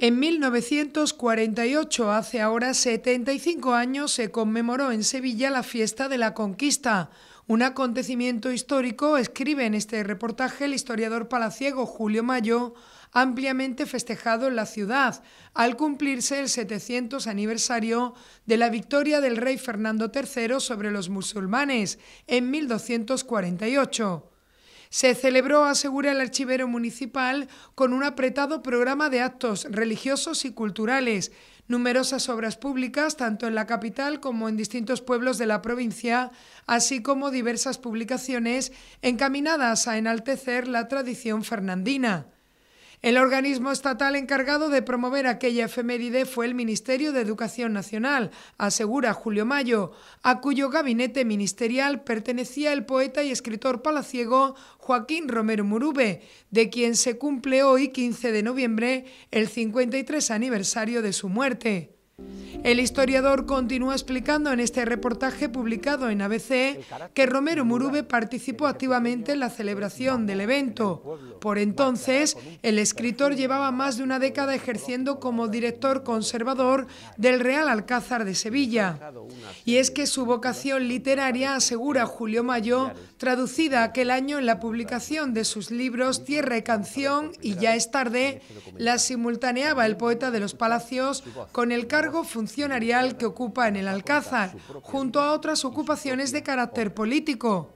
En 1948, hace ahora 75 años, se conmemoró en Sevilla la fiesta de la conquista, un acontecimiento histórico, escribe en este reportaje el historiador palaciego Julio Mayo, ampliamente festejado en la ciudad, al cumplirse el 700 aniversario de la victoria del rey Fernando III sobre los musulmanes en 1248 se celebró, asegura el archivero municipal, con un apretado programa de actos religiosos y culturales, numerosas obras públicas, tanto en la capital como en distintos pueblos de la provincia, así como diversas publicaciones encaminadas a enaltecer la tradición fernandina. El organismo estatal encargado de promover aquella efeméride fue el Ministerio de Educación Nacional, asegura Julio Mayo, a cuyo gabinete ministerial pertenecía el poeta y escritor palaciego Joaquín Romero Murube, de quien se cumple hoy, 15 de noviembre, el 53 aniversario de su muerte. El historiador continúa explicando en este reportaje publicado en ABC que Romero Murube participó activamente en la celebración del evento. Por entonces, el escritor llevaba más de una década ejerciendo como director conservador del Real Alcázar de Sevilla. Y es que su vocación literaria, asegura Julio Mayo, traducida aquel año en la publicación de sus libros Tierra y Canción y Ya es tarde, la simultaneaba el poeta de los Palacios con el cargo cargo funcionarial que ocupa en el Alcázar, junto a otras ocupaciones de carácter político.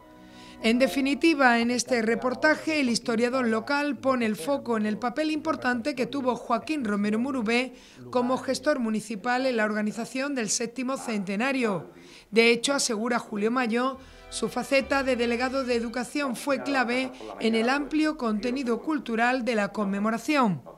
En definitiva, en este reportaje, el historiador local pone el foco en el papel importante que tuvo Joaquín Romero Murubé como gestor municipal en la organización del séptimo centenario. De hecho, asegura Julio Mayo, su faceta de delegado de educación fue clave en el amplio contenido cultural de la conmemoración.